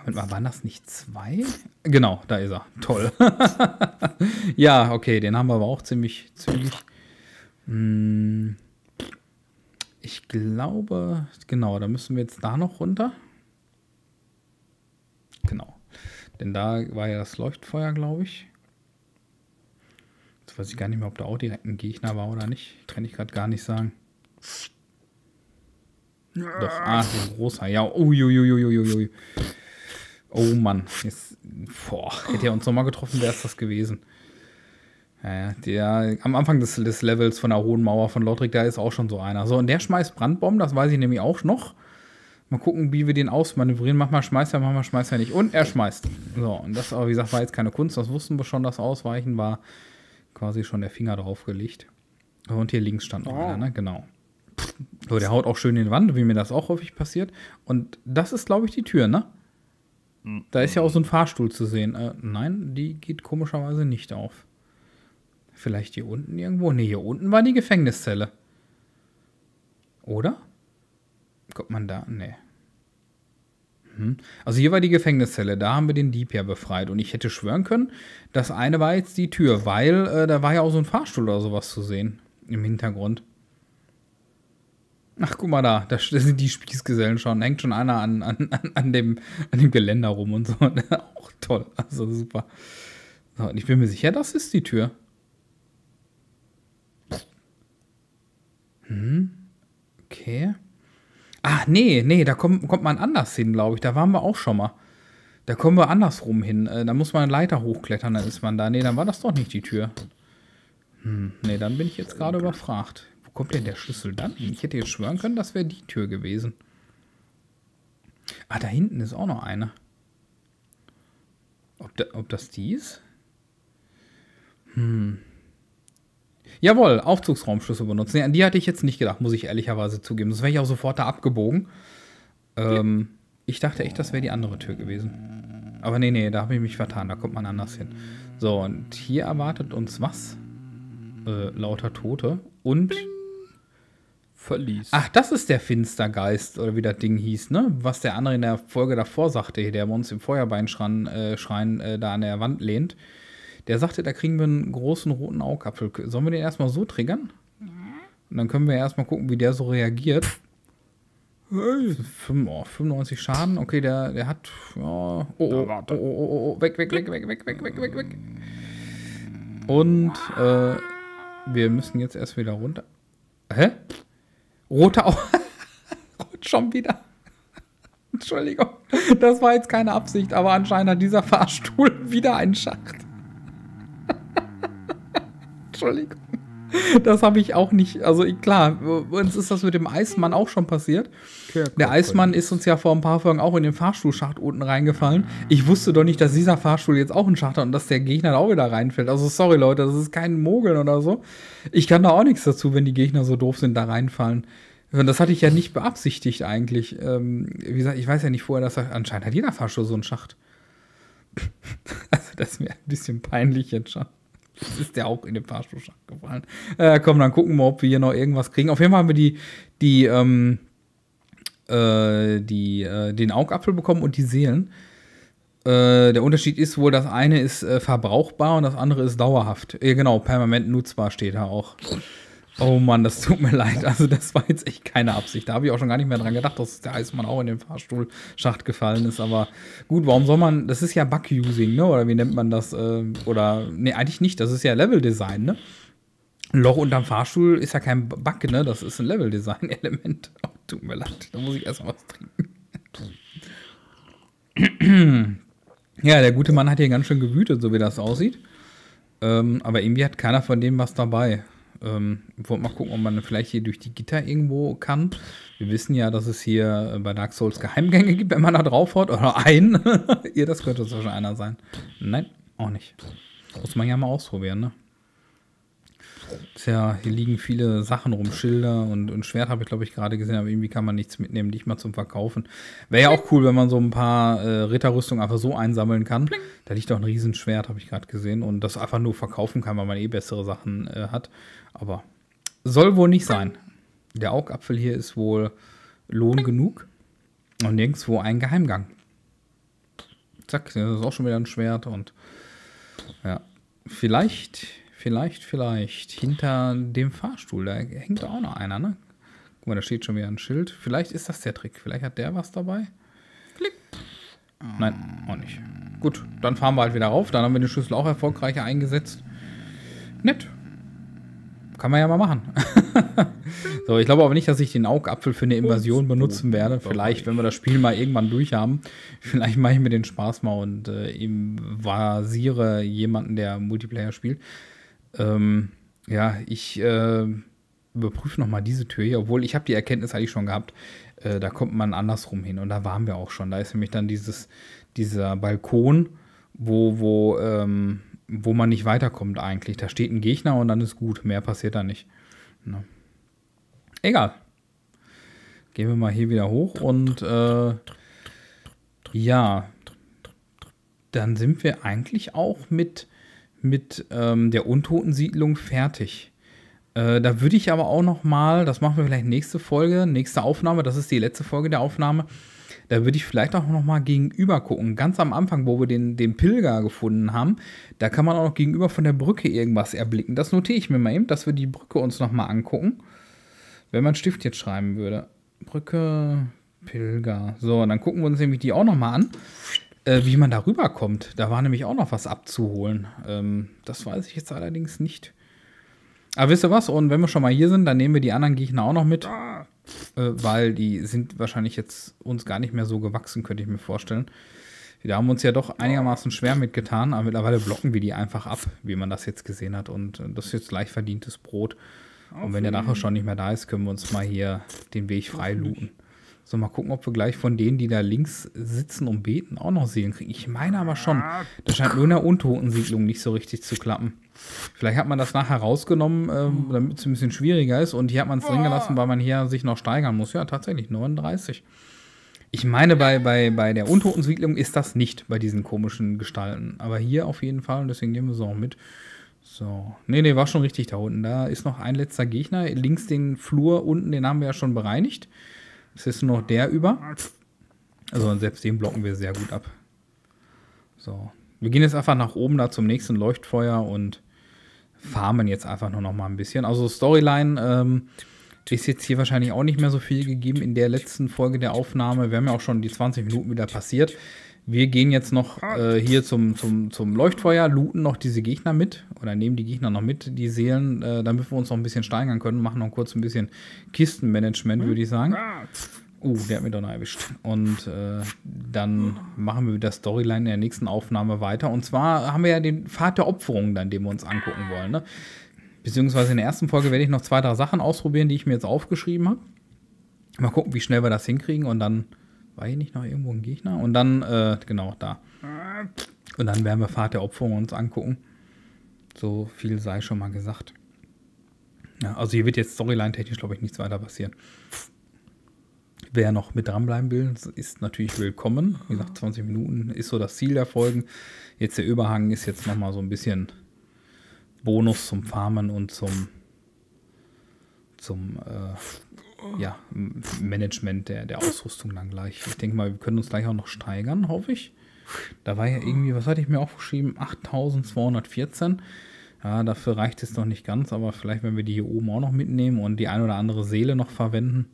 Moment mal, waren das nicht zwei? Genau, da ist er. Toll. ja, okay, den haben wir aber auch ziemlich zügig. Hm, ich glaube, genau, da müssen wir jetzt da noch runter. Genau. Denn da war ja das Leuchtfeuer, glaube ich. Jetzt weiß ich gar nicht mehr, ob da auch direkt ein Gegner war oder nicht. Kann ich gerade gar nicht sagen. Doch, ah, so ein großer. Ja, uiuiuiuiui. Oh Mann. Jetzt, boah, hätte er uns nochmal getroffen, wäre es das gewesen. Ja, der, am Anfang des, des, Levels von der Hohen Mauer von Lothric, da ist auch schon so einer. So, und der schmeißt Brandbomben, das weiß ich nämlich auch noch. Mal gucken, wie wir den ausmanövrieren. Mach mal Schmeißer, mach mal Schmeißer nicht. Und er schmeißt. So, und das aber, wie gesagt, war jetzt keine Kunst. Das wussten wir schon, das Ausweichen war quasi schon der Finger draufgelegt. Und hier links stand noch oh. einer, ne? Genau. So, der haut auch schön in die Wand, wie mir das auch häufig passiert. Und das ist, glaube ich, die Tür, ne? Da ist ja auch so ein Fahrstuhl zu sehen. Äh, nein, die geht komischerweise nicht auf. Vielleicht hier unten irgendwo? Ne, hier unten war die Gefängniszelle. Oder? Kommt man da? Ne. Hm. Also hier war die Gefängniszelle, da haben wir den Dieb ja befreit. Und ich hätte schwören können, das eine war jetzt die Tür, weil äh, da war ja auch so ein Fahrstuhl oder sowas zu sehen im Hintergrund. Ach, guck mal da, da sind die Spießgesellen schon. Hängt schon einer an, an, an, dem, an dem Geländer rum und so. Auch toll, also super. So, und ich bin mir sicher, das ist die Tür. Hm, okay. Ach, nee, nee, da kommt, kommt man anders hin, glaube ich. Da waren wir auch schon mal. Da kommen wir andersrum hin. Äh, da muss man eine Leiter hochklettern, dann ist man da. Nee, dann war das doch nicht die Tür. Hm, nee, dann bin ich jetzt gerade oh überfragt kommt denn der Schlüssel dann hin? Ich hätte jetzt schwören können, das wäre die Tür gewesen. Ah, da hinten ist auch noch eine. Ob, da, ob das die ist? Hm. Jawohl, Aufzugsraumschlüssel benutzen. Ja, an die hatte ich jetzt nicht gedacht, muss ich ehrlicherweise zugeben. Sonst wäre ich auch sofort da abgebogen. Ähm, ich dachte echt, das wäre die andere Tür gewesen. Aber nee, nee, da habe ich mich vertan. Da kommt man anders hin. So, und hier erwartet uns was? Äh, lauter Tote und Bling verließ. Ach, das ist der Finstergeist, oder wie das Ding hieß, ne? Was der andere in der Folge davor sagte, der bei uns im Feuerbeinschrein äh, äh, da an der Wand lehnt. Der sagte, da kriegen wir einen großen roten Augapfel. Sollen wir den erstmal so triggern? Und dann können wir erstmal gucken, wie der so reagiert. Hey. 95 Schaden, okay, der, der hat. Oh, oh, oh, oh, oh, oh, weg, weg, weg, weg, weg, weg, weg, weg, weg. Und äh, wir müssen jetzt erst wieder runter. Hä? Rote Augen. Schon wieder. Entschuldigung, das war jetzt keine Absicht, aber anscheinend hat dieser Fahrstuhl wieder einen Schacht. Entschuldigung. das habe ich auch nicht. Also klar, uns ist das mit dem Eismann auch schon passiert. Der Eismann ist uns ja vor ein paar Folgen auch in den Fahrstuhlschacht unten reingefallen. Ah. Ich wusste doch nicht, dass dieser Fahrstuhl jetzt auch einen Schacht hat und dass der Gegner da auch wieder reinfällt. Also sorry Leute, das ist kein Mogeln oder so. Ich kann da auch nichts dazu, wenn die Gegner so doof sind, da reinfallen. das hatte ich ja nicht beabsichtigt eigentlich. Ähm, wie gesagt, ich weiß ja nicht vorher, dass er, anscheinend hat jeder Fahrstuhl so einen Schacht. also das ist mir ein bisschen peinlich jetzt schon. Das ist ja auch in den Fahrstuhlschacht gefallen. Äh, komm, dann gucken wir, ob wir hier noch irgendwas kriegen. Auf jeden Fall haben wir die, die, ähm, äh, die, äh, den Augapfel bekommen und die Seelen. Äh, der Unterschied ist wohl, das eine ist äh, verbrauchbar und das andere ist dauerhaft. Äh, genau, permanent nutzbar steht da auch. Oh Mann, das tut mir leid. Also das war jetzt echt keine Absicht. Da habe ich auch schon gar nicht mehr dran gedacht, dass der Eismann auch in den Fahrstuhlschacht gefallen ist. Aber gut, warum soll man, das ist ja Bug-Using, ne? oder wie nennt man das? Äh, oder, nee, eigentlich nicht, das ist ja Level-Design, ne? Ein Loch unterm Fahrstuhl ist ja kein Bug, ne? Das ist ein Level-Design-Element. Oh, tut mir leid, da muss ich erstmal was trinken. ja, der gute Mann hat hier ganz schön gewütet, so wie das aussieht. Ähm, aber irgendwie hat keiner von dem was dabei. Ähm, wollte mal gucken, ob man vielleicht hier durch die Gitter irgendwo kann. Wir wissen ja, dass es hier äh, bei Dark Souls Geheimgänge gibt, wenn man da drauf haut. Oder einen. Ihr, das könnte schon einer sein. Nein, auch nicht. Muss man ja mal ausprobieren, ne? Tja, hier liegen viele Sachen rum, Schilder und, und Schwert habe ich, glaube ich, gerade gesehen, aber irgendwie kann man nichts mitnehmen, nicht mal zum Verkaufen. Wäre ja auch cool, wenn man so ein paar äh, Ritterrüstungen einfach so einsammeln kann. Da liegt auch ein Riesenschwert, habe ich gerade gesehen, und das einfach nur verkaufen kann, weil man eh bessere Sachen äh, hat. Aber soll wohl nicht sein. Der Augapfel hier ist wohl Lohn genug und nirgendwo ein Geheimgang. Zack, das ist auch schon wieder ein Schwert und ja, vielleicht Vielleicht, vielleicht. Hinter dem Fahrstuhl, da hängt auch noch einer, ne? Guck mal, da steht schon wieder ein Schild. Vielleicht ist das der Trick. Vielleicht hat der was dabei. Klick. Nein, auch nicht. Gut, dann fahren wir halt wieder rauf. Dann haben wir den Schlüssel auch erfolgreicher eingesetzt. Nett. Kann man ja mal machen. so, ich glaube aber nicht, dass ich den Augapfel für eine Invasion benutzen oh, werde. Vielleicht, wenn wir das Spiel mal irgendwann durch haben, vielleicht mache ich mir den Spaß mal und äh, invasiere jemanden, der Multiplayer spielt ähm, ja, ich äh, überprüfe nochmal diese Tür hier, obwohl ich habe die Erkenntnis eigentlich schon gehabt, äh, da kommt man andersrum hin und da waren wir auch schon. Da ist nämlich dann dieses, dieser Balkon, wo, wo, ähm, wo man nicht weiterkommt eigentlich. Da steht ein Gegner und dann ist gut, mehr passiert da nicht. Na. Ne? Egal. Gehen wir mal hier wieder hoch und äh, ja, dann sind wir eigentlich auch mit mit ähm, der Untotensiedlung fertig. Äh, da würde ich aber auch noch mal, das machen wir vielleicht nächste Folge, nächste Aufnahme, das ist die letzte Folge der Aufnahme, da würde ich vielleicht auch noch mal gegenüber gucken. Ganz am Anfang, wo wir den, den Pilger gefunden haben, da kann man auch noch gegenüber von der Brücke irgendwas erblicken. Das notiere ich mir mal eben, dass wir die Brücke uns noch mal angucken. Wenn man Stift jetzt schreiben würde. Brücke, Pilger. So, dann gucken wir uns nämlich die auch noch mal an. Äh, wie man da rüberkommt, da war nämlich auch noch was abzuholen. Ähm, das weiß ich jetzt allerdings nicht. Aber wisst ihr was? Und wenn wir schon mal hier sind, dann nehmen wir die anderen Gegner auch noch mit. Ah. Äh, weil die sind wahrscheinlich jetzt uns gar nicht mehr so gewachsen, könnte ich mir vorstellen. Die haben uns ja doch einigermaßen schwer mitgetan, aber mittlerweile blocken wir die einfach ab, wie man das jetzt gesehen hat. Und äh, das ist jetzt leicht verdientes Brot. Und wenn der nachher schon nicht mehr da ist, können wir uns mal hier den Weg frei looten. So, mal gucken, ob wir gleich von denen, die da links sitzen und beten, auch noch Seelen kriegen. Ich meine aber schon. Ah, das scheint nur in der Untotensiedlung nicht so richtig zu klappen. Vielleicht hat man das nachher rausgenommen, ähm, hm. damit es ein bisschen schwieriger ist. Und hier hat man es drin gelassen, weil man hier sich noch steigern muss. Ja, tatsächlich, 39. Ich meine, bei, bei, bei der Untotensiedlung ist das nicht bei diesen komischen Gestalten. Aber hier auf jeden Fall. Und deswegen nehmen wir es auch mit. So. Nee, nee, war schon richtig da unten. Da ist noch ein letzter Gegner. Links den Flur unten, den haben wir ja schon bereinigt. Es ist nur noch der über. Also selbst den blocken wir sehr gut ab. So. Wir gehen jetzt einfach nach oben da zum nächsten Leuchtfeuer und farmen jetzt einfach nur noch mal ein bisschen. Also Storyline, ähm, ist jetzt hier wahrscheinlich auch nicht mehr so viel gegeben in der letzten Folge der Aufnahme. Wir haben ja auch schon die 20 Minuten wieder passiert wir gehen jetzt noch ah. äh, hier zum, zum, zum Leuchtfeuer, looten noch diese Gegner mit oder nehmen die Gegner noch mit, die Seelen, äh, damit wir uns noch ein bisschen steigern können, machen noch kurz ein bisschen Kistenmanagement, würde ich sagen. Ah. Uh, der hat mich doch noch erwischt. Und äh, dann machen wir mit der Storyline in der nächsten Aufnahme weiter. Und zwar haben wir ja den Pfad der Opferung dann, den wir uns angucken wollen. Ne? Beziehungsweise in der ersten Folge werde ich noch zwei, drei Sachen ausprobieren, die ich mir jetzt aufgeschrieben habe. Mal gucken, wie schnell wir das hinkriegen und dann war hier nicht noch irgendwo ein Gegner? Und dann, äh, genau, da. Und dann werden wir Fahrt der Opferung uns angucken. So viel sei schon mal gesagt. Ja, also hier wird jetzt Storyline-technisch, glaube ich, nichts weiter passieren. Wer noch mit dranbleiben will, ist natürlich willkommen. Wie gesagt, 20 Minuten ist so das Ziel der Folgen. Jetzt der Überhang ist jetzt nochmal so ein bisschen Bonus zum Farmen und zum, zum äh, ja, Management der, der Ausrüstung dann gleich. Ich denke mal, wir können uns gleich auch noch steigern, hoffe ich. Da war ja irgendwie, was hatte ich mir aufgeschrieben? 8214. Ja, dafür reicht es noch nicht ganz, aber vielleicht, wenn wir die hier oben auch noch mitnehmen und die ein oder andere Seele noch verwenden.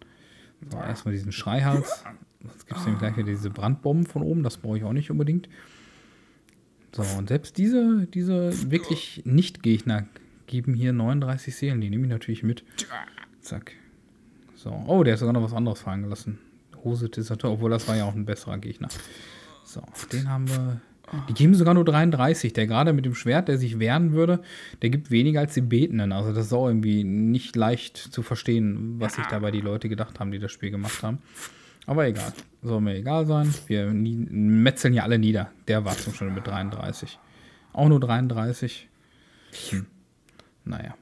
So, erstmal diesen Schreihals. Sonst gibt es nämlich gleich wieder diese Brandbomben von oben, das brauche ich auch nicht unbedingt. So, und selbst diese, diese wirklich Nicht-Gegner geben hier 39 Seelen, die nehme ich natürlich mit. Zack. So. Oh, der hat sogar noch was anderes fallen gelassen. Hose Tissator, obwohl das war ja auch ein besserer Gegner. So, den haben wir. Die geben sogar nur 33. Der gerade mit dem Schwert, der sich wehren würde, der gibt weniger als die Betenden. Also das ist auch irgendwie nicht leicht zu verstehen, was sich dabei die Leute gedacht haben, die das Spiel gemacht haben. Aber egal. Soll mir egal sein. Wir metzeln ja alle nieder. Der war zum Beispiel mit 33. Auch nur 33. Hm. Naja.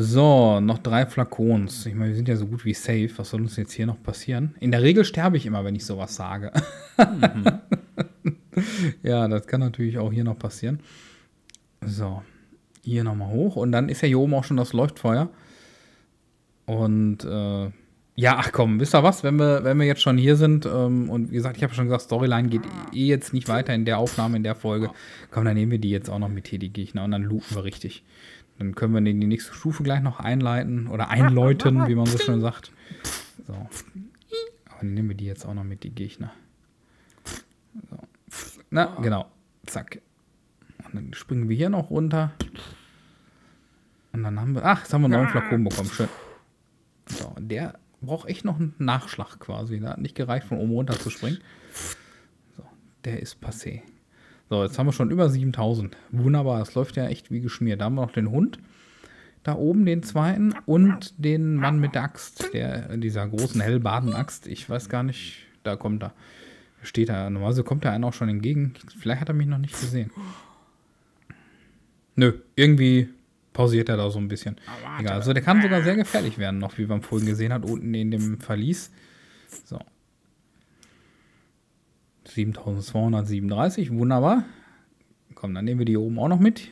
So, noch drei Flakons. Ich meine, wir sind ja so gut wie safe. Was soll uns jetzt hier noch passieren? In der Regel sterbe ich immer, wenn ich sowas sage. Mhm. ja, das kann natürlich auch hier noch passieren. So, hier nochmal hoch. Und dann ist ja hier oben auch schon das Leuchtfeuer. Und äh, ja, ach komm, wisst ihr was? Wenn wir, wenn wir jetzt schon hier sind ähm, und wie gesagt, ich habe schon gesagt, Storyline geht eh jetzt nicht weiter in der Aufnahme, in der Folge. Komm, dann nehmen wir die jetzt auch noch mit hier, die Gegner. Und dann looten wir richtig. Dann können wir in die nächste Stufe gleich noch einleiten oder einläuten, wie man so schön sagt. So. Aber dann nehmen wir die jetzt auch noch mit, die Gegner. So. Na, ah. genau. Zack. Und dann springen wir hier noch runter. Und dann haben wir. Ach, jetzt haben wir einen neuen Flakon bekommen. Schön. So, der braucht echt noch einen Nachschlag quasi. Da hat nicht gereicht, von oben runter zu springen. So, der ist passé. So, jetzt haben wir schon über 7000. Wunderbar, das läuft ja echt wie geschmiert. Da haben wir noch den Hund da oben, den zweiten, und den Mann mit der Axt, der, dieser großen Hellbaden-Axt. Ich weiß gar nicht, da kommt er. Steht er. Normalerweise also kommt da einen auch schon entgegen. Vielleicht hat er mich noch nicht gesehen. Nö, irgendwie pausiert er da so ein bisschen. Egal, also der kann sogar sehr gefährlich werden, noch wie man vorhin gesehen hat, unten in dem Verlies. So, 7237, wunderbar. Komm, dann nehmen wir die hier oben auch noch mit.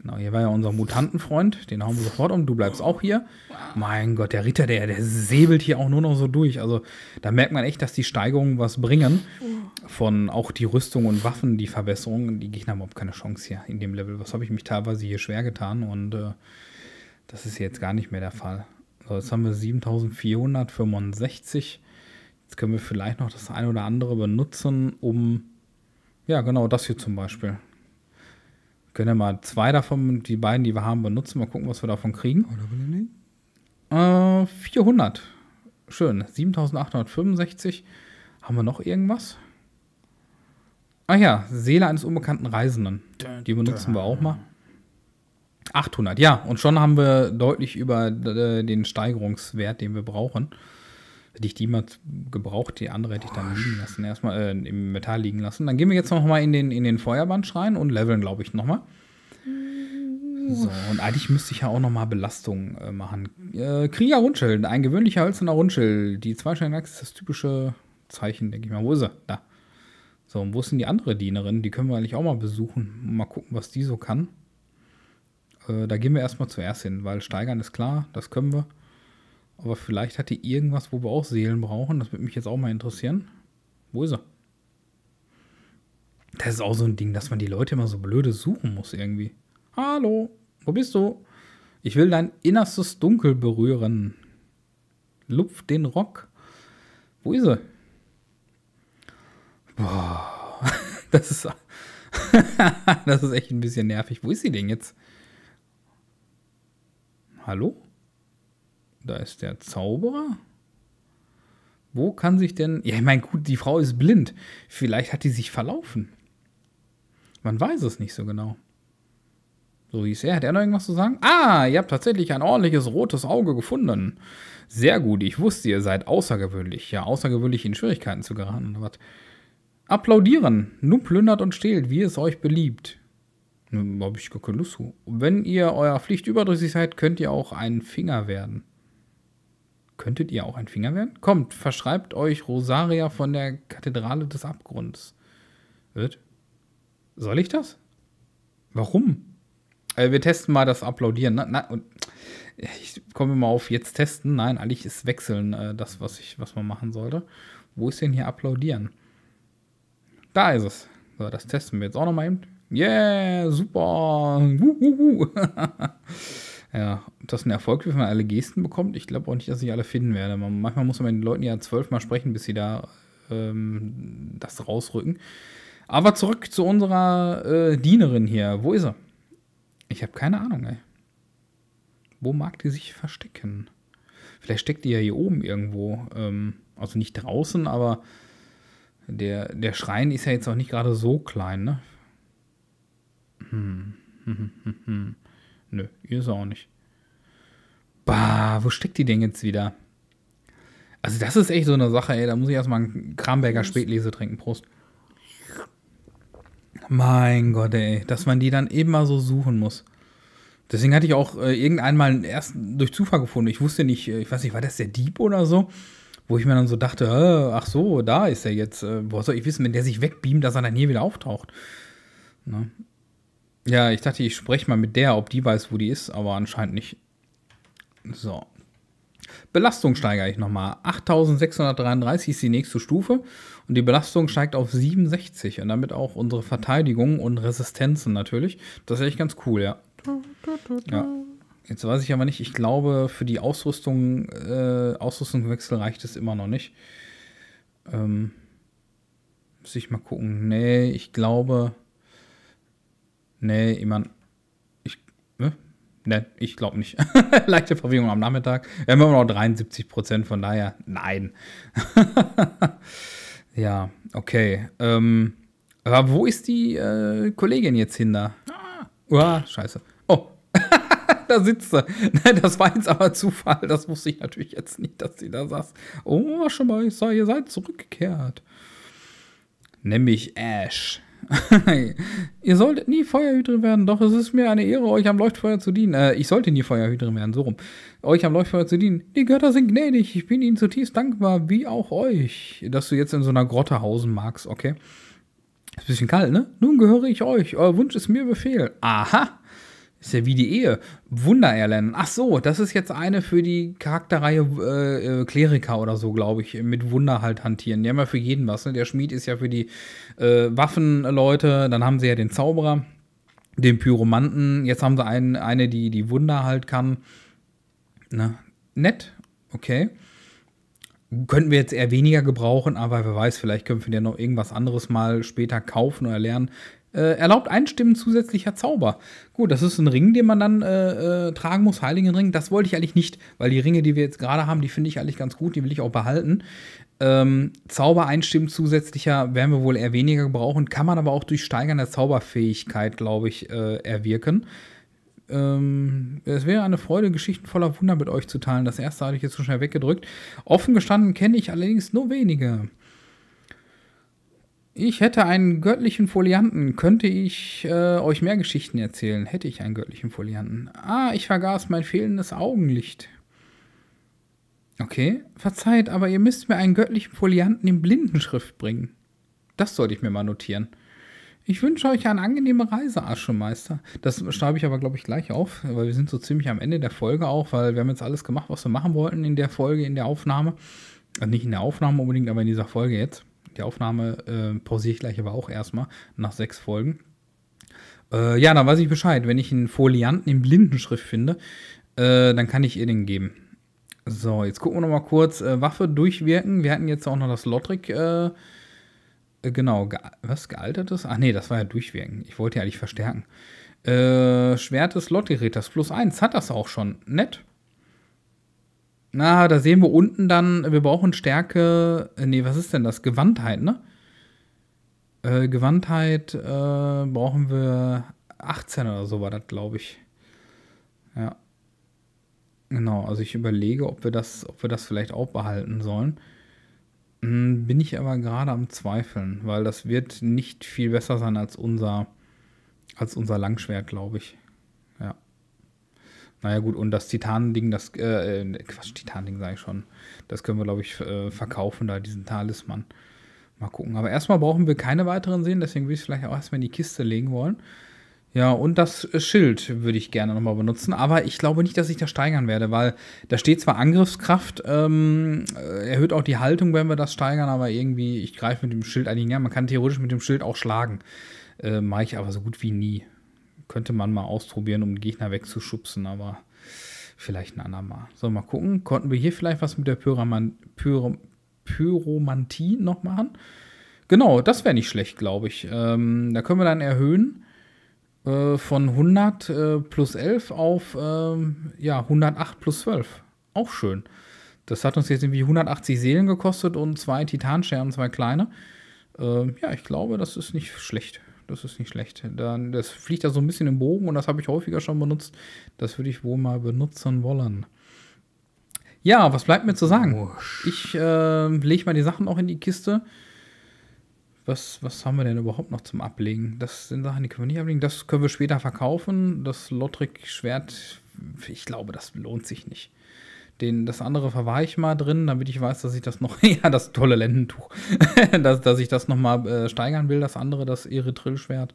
Genau, hier war ja unser Mutantenfreund, den hauen wir sofort um, du bleibst auch hier. Mein Gott, der Ritter, der, der säbelt hier auch nur noch so durch. Also da merkt man echt, dass die Steigerungen was bringen. Oh. Von auch die Rüstung und Waffen, die Verbesserungen. Die Gegner haben überhaupt keine Chance hier in dem Level. Was habe ich mich teilweise hier schwer getan und äh, das ist jetzt gar nicht mehr der Fall. So, jetzt haben wir 7465. Jetzt können wir vielleicht noch das eine oder andere benutzen, um. Ja, genau, das hier zum Beispiel. Wir können ja mal zwei davon, die beiden, die wir haben, benutzen. Mal gucken, was wir davon kriegen. Äh, 400. Schön. 7865. Haben wir noch irgendwas? Ach ja, Seele eines unbekannten Reisenden. Die benutzen wir auch mal. 800, ja. Und schon haben wir deutlich über äh, den Steigerungswert, den wir brauchen. Hätte ich die mal gebraucht, die andere hätte ich dann liegen lassen. Erstmal äh, im Metall liegen lassen. Dann gehen wir jetzt nochmal in den, in den Feuerband rein und leveln, glaube ich, nochmal. So, und eigentlich müsste ich ja auch nochmal Belastung äh, machen. Äh, Krieger Rundschild, ein gewöhnlicher hölzerner Rundschild. Die Zweischeinachse ist das typische Zeichen, denke ich mal. Wo ist er? Da. So, und wo ist denn die andere Dienerin? Die können wir eigentlich auch mal besuchen. Mal gucken, was die so kann. Äh, da gehen wir erstmal zuerst hin, weil steigern ist klar, das können wir. Aber vielleicht hat die irgendwas, wo wir auch Seelen brauchen. Das würde mich jetzt auch mal interessieren. Wo ist er? Das ist auch so ein Ding, dass man die Leute immer so blöde suchen muss irgendwie. Hallo, wo bist du? Ich will dein innerstes Dunkel berühren. Lupf den Rock. Wo ist er? Boah, das ist, das ist echt ein bisschen nervig. Wo ist sie denn jetzt? Hallo? Da ist der Zauberer. Wo kann sich denn. Ja, ich meine, gut, die Frau ist blind. Vielleicht hat die sich verlaufen. Man weiß es nicht so genau. So hieß er. Hat er noch irgendwas zu sagen? Ah, ihr habt tatsächlich ein ordentliches rotes Auge gefunden. Sehr gut. Ich wusste, ihr seid außergewöhnlich. Ja, außergewöhnlich in Schwierigkeiten zu geraten. Was? Applaudieren. Nun plündert und stehlt, wie es euch beliebt. Habe ich gar keine Lust zu. Wenn ihr eurer Pflicht überdrüssig seid, könnt ihr auch ein Finger werden. Könntet ihr auch ein Finger werden? Kommt, verschreibt euch Rosaria von der Kathedrale des Abgrunds. Wird? Soll ich das? Warum? Äh, wir testen mal das Applaudieren. Na, na, und ich komme mal auf jetzt testen. Nein, eigentlich ist wechseln äh, das, was, ich, was man machen sollte. Wo ist denn hier applaudieren? Da ist es. So, das testen wir jetzt auch nochmal eben. Yeah, super. Wuhuhu. Ja, ob das ein Erfolg wird, wenn man alle Gesten bekommt, ich glaube auch nicht, dass ich alle finden werde. Man, manchmal muss man mit den Leuten ja zwölfmal sprechen, bis sie da ähm, das rausrücken. Aber zurück zu unserer äh, Dienerin hier. Wo ist er? Ich habe keine Ahnung, ey. Wo mag die sich verstecken? Vielleicht steckt die ja hier oben irgendwo. Ähm, also nicht draußen, aber der, der Schrein ist ja jetzt auch nicht gerade so klein, ne? Hm. hm, hm, hm, hm, hm. Nö, ihr ist auch nicht. Bah, wo steckt die denn jetzt wieder? Also, das ist echt so eine Sache, ey. Da muss ich erstmal einen Kramberger Spätlese trinken. Prost. Mein Gott, ey. Dass man die dann eben mal so suchen muss. Deswegen hatte ich auch äh, irgendeinen mal erst durch Zufall gefunden. Ich wusste nicht, äh, ich weiß nicht, war das der Dieb oder so? Wo ich mir dann so dachte, äh, ach so, da ist er jetzt. Äh, woher soll ich wissen, wenn der sich wegbeamt, dass er dann hier wieder auftaucht? Ne? Ja, ich dachte, ich spreche mal mit der, ob die weiß, wo die ist, aber anscheinend nicht. So. Belastung steigere ich nochmal. 8633 ist die nächste Stufe und die Belastung steigt auf 67 und damit auch unsere Verteidigung und Resistenzen natürlich. Das ist echt ganz cool, ja. ja. Jetzt weiß ich aber nicht, ich glaube, für die Ausrüstung, äh, Ausrüstungswechsel reicht es immer noch nicht. Ähm, muss ich mal gucken. Nee, ich glaube. Nee, ich meine, ich, ne? Nee, ich glaube nicht. Leichte Verwirrung am Nachmittag. Wir haben immer noch 73 Prozent, von daher, nein. ja, okay. Ähm, aber wo ist die äh, Kollegin jetzt hin da? Ah. Uah, scheiße. Oh, da sitzt sie. Nein, das war jetzt aber Zufall. Das wusste ich natürlich jetzt nicht, dass sie da saß. Oh, schon mal, ich sah, ihr seid zurückgekehrt. Nämlich Ash. Ihr solltet nie Feuerhydrin werden, doch es ist mir eine Ehre, euch am Leuchtfeuer zu dienen. Äh, ich sollte nie Feuerhydrin werden, so rum. Euch am Leuchtfeuer zu dienen. Die Götter sind gnädig, ich bin ihnen zutiefst dankbar, wie auch euch. Dass du jetzt in so einer Grotte hausen magst, okay? Ist ein bisschen kalt, ne? Nun gehöre ich euch, euer Wunsch ist mir Befehl. Aha! Ist ja wie die Ehe. Wunder erlernen. Ach so, das ist jetzt eine für die Charakterreihe äh, äh Kleriker oder so, glaube ich, mit Wunder halt hantieren. Die haben ja für jeden was. Ne? Der Schmied ist ja für die äh, Waffenleute, dann haben sie ja den Zauberer, den Pyromanten. Jetzt haben sie einen, eine, die die Wunder halt kann. Na, nett, okay könnten wir jetzt eher weniger gebrauchen, aber wer weiß, vielleicht können wir ja noch irgendwas anderes mal später kaufen oder lernen. Äh, erlaubt einstimmen zusätzlicher Zauber. Gut, das ist ein Ring, den man dann äh, äh, tragen muss, Heiligen Ring. Das wollte ich eigentlich nicht, weil die Ringe, die wir jetzt gerade haben, die finde ich eigentlich ganz gut, die will ich auch behalten. Ähm, Zauber einstimmen zusätzlicher werden wir wohl eher weniger gebrauchen, kann man aber auch durch Steigern der Zauberfähigkeit, glaube ich, äh, erwirken. Ähm, es wäre eine Freude, Geschichten voller Wunder mit euch zu teilen. Das erste hatte ich jetzt so schnell weggedrückt. Offen gestanden kenne ich allerdings nur wenige ich hätte einen göttlichen Folianten. Könnte ich äh, euch mehr Geschichten erzählen? Hätte ich einen göttlichen Folianten. Ah, ich vergaß mein fehlendes Augenlicht. Okay, verzeiht, aber ihr müsst mir einen göttlichen Folianten in Blindenschrift bringen. Das sollte ich mir mal notieren. Ich wünsche euch eine angenehme Reise, Aschemeister. Das schreibe ich aber, glaube ich, gleich auf, weil wir sind so ziemlich am Ende der Folge auch, weil wir haben jetzt alles gemacht, was wir machen wollten in der Folge, in der Aufnahme. Also nicht in der Aufnahme unbedingt, aber in dieser Folge jetzt. Die Aufnahme äh, pausiere ich gleich aber auch erstmal nach sechs Folgen. Äh, ja, dann weiß ich Bescheid. Wenn ich einen Folianten in Blindenschrift finde, äh, dann kann ich ihr den geben. So, jetzt gucken wir noch mal kurz. Äh, Waffe durchwirken. Wir hatten jetzt auch noch das Lottrick. Äh, äh, genau, ge was gealtertes? Ach nee, das war ja durchwirken. Ich wollte ja eigentlich verstärken. Schwert des Lottrick-Ritters plus 1 hat das auch schon. Nett. Na, da sehen wir unten dann, wir brauchen Stärke. Äh, nee, was ist denn das? Gewandtheit, ne? Äh, Gewandtheit äh, brauchen wir 18 oder so war das, glaube ich. Ja. Genau, also ich überlege, ob wir das, ob wir das vielleicht auch behalten sollen. Hm, bin ich aber gerade am Zweifeln, weil das wird nicht viel besser sein als unser, als unser Langschwert, glaube ich. Naja, gut, und das Titanending, das, äh, äh Quatsch, Titanending sage ich schon. Das können wir, glaube ich, äh, verkaufen, da diesen Talisman. Mal gucken. Aber erstmal brauchen wir keine weiteren sehen, deswegen will ich es vielleicht auch erstmal in die Kiste legen wollen. Ja, und das äh, Schild würde ich gerne nochmal benutzen, aber ich glaube nicht, dass ich das steigern werde, weil da steht zwar Angriffskraft, ähm, erhöht auch die Haltung, wenn wir das steigern, aber irgendwie, ich greife mit dem Schild eigentlich näher. Man kann theoretisch mit dem Schild auch schlagen. Äh, Mache ich aber so gut wie nie könnte man mal ausprobieren, um den Gegner wegzuschubsen, aber vielleicht ein andermal. So, mal gucken. Konnten wir hier vielleicht was mit der Pyraman Pyrom Pyromantie noch machen? Genau, das wäre nicht schlecht, glaube ich. Ähm, da können wir dann erhöhen äh, von 100 äh, plus 11 auf ähm, ja, 108 plus 12. Auch schön. Das hat uns jetzt irgendwie 180 Seelen gekostet und zwei Titanscherben, zwei kleine. Ähm, ja, ich glaube, das ist nicht schlecht das ist nicht schlecht. Dann, das fliegt da so ein bisschen im Bogen und das habe ich häufiger schon benutzt. Das würde ich wohl mal benutzen wollen. Ja, was bleibt mir zu sagen? Ich äh, lege mal die Sachen auch in die Kiste. Was, was haben wir denn überhaupt noch zum Ablegen? Das sind Sachen, die können wir nicht ablegen. Das können wir später verkaufen. Das Lottrick-Schwert, ich glaube, das lohnt sich nicht. Den, das andere verwahre ich mal drin, damit ich weiß, dass ich das noch, ja, das tolle Lendentuch, dass, dass ich das nochmal äh, steigern will, das andere, das Erythrillschwert.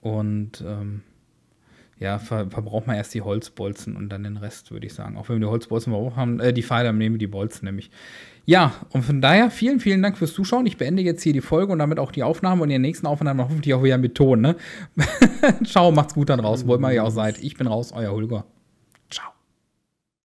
Und ähm, ja, ver verbraucht man erst die Holzbolzen und dann den Rest, würde ich sagen. Auch wenn wir die Holzbolzen verbraucht haben, äh, die Pfeile, nehmen wir die Bolzen nämlich. Ja, und von daher vielen, vielen Dank fürs Zuschauen. Ich beende jetzt hier die Folge und damit auch die Aufnahme und in der nächsten Aufnahmen hoffentlich auch wieder mit Ton, ne? Ciao, macht's gut dann raus, wo immer ihr auch seid. Ich bin raus, euer Holger.